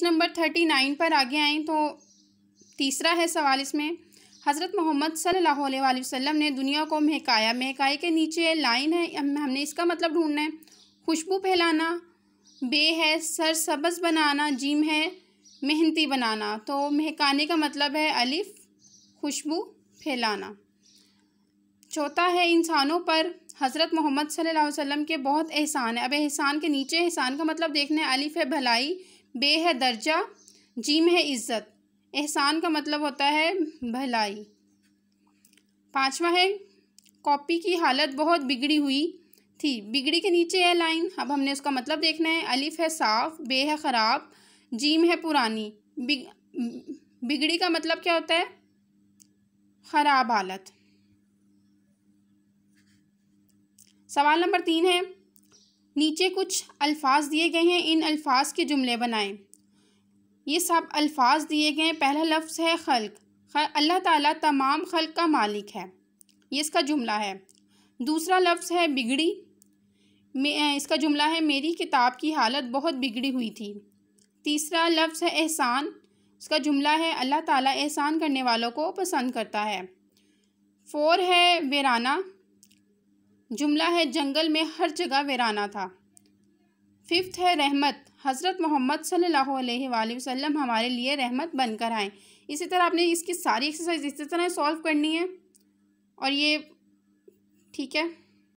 page number thirty nine पर आगे आएँ तो तीसरा है सवाल इसमें हज़रत मोहम्मद सल्लल्लाहु अलैहि वसल्लम ने दुनिया को महकाया महकाए के नीचे लाइन है हमने इसका मतलब ढूंढना है खुशबू फैलाना बे है सरसब्ज बनाना जिम है मेहनती बनाना तो महकाने का मतलब है अलिफ खुशबू फैलाना चौथा है इंसानों पर हज़रत मोहम्मद सल्लल्लाहु अलैहि वसल्लम के बहुत एहसान है अब एहसान के नीचे एहसान का मतलब देखना है अलिफ है भलाई बे है दर्जा जीम है इज़्ज़त एहसान का मतलब होता है भलाई पाँचवा है कॉपी की हालत बहुत बिगड़ी हुई थी बिगड़ी के नीचे है लाइन अब हमने उसका मतलब देखना है अलिफ है साफ़ बे है ख़राब जीम है पुरानी बिग बिगड़ी का मतलब क्या होता है ख़राब हालत सवाल नंबर तीन है नीचे कुछ अल्फाज दिए गए हैं इन अल्फाज के जुमले बनाएं ये सब अल्फाज दिए गए हैं पहला लफ्ज़ है खल्क अल्लाह ताला तमाम खल्क का मालिक है ये इसका जुमला है दूसरा लफ्ज़ है बिगड़ी इसका जुमला है मेरी किताब की हालत बहुत बिगड़ी हुई थी तीसरा लफ्ज़ है एहसान उसका जुमला है अल्लाह ताला एहसान करने वालों को पसंद करता है फोर है वेराना जुमला है जंगल में हर जगह वराना था फिफ्थ है रहमत हज़रत मोहम्मद सल्लल्लाहु अलैहि वसल्लम हमारे लिए रहमत बनकर आए इसी तरह आपने इसकी सारी एक्सरसाइज इसी तरह सॉल्व करनी है और ये ठीक है